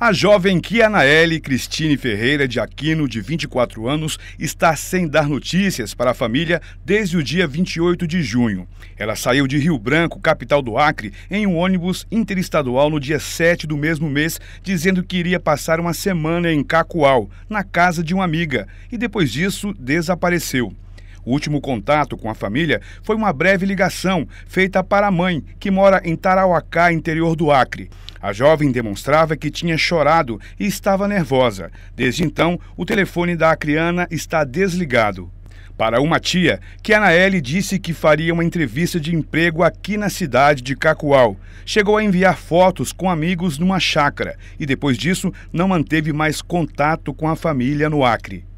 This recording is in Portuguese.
A jovem Kianaele Cristine Ferreira de Aquino, de 24 anos, está sem dar notícias para a família desde o dia 28 de junho. Ela saiu de Rio Branco, capital do Acre, em um ônibus interestadual no dia 7 do mesmo mês, dizendo que iria passar uma semana em Cacoal, na casa de uma amiga, e depois disso desapareceu. O último contato com a família foi uma breve ligação feita para a mãe, que mora em Tarauacá, interior do Acre. A jovem demonstrava que tinha chorado e estava nervosa. Desde então, o telefone da acriana está desligado. Para uma tia, que Anaele disse que faria uma entrevista de emprego aqui na cidade de Cacoal. Chegou a enviar fotos com amigos numa chácara e depois disso não manteve mais contato com a família no Acre.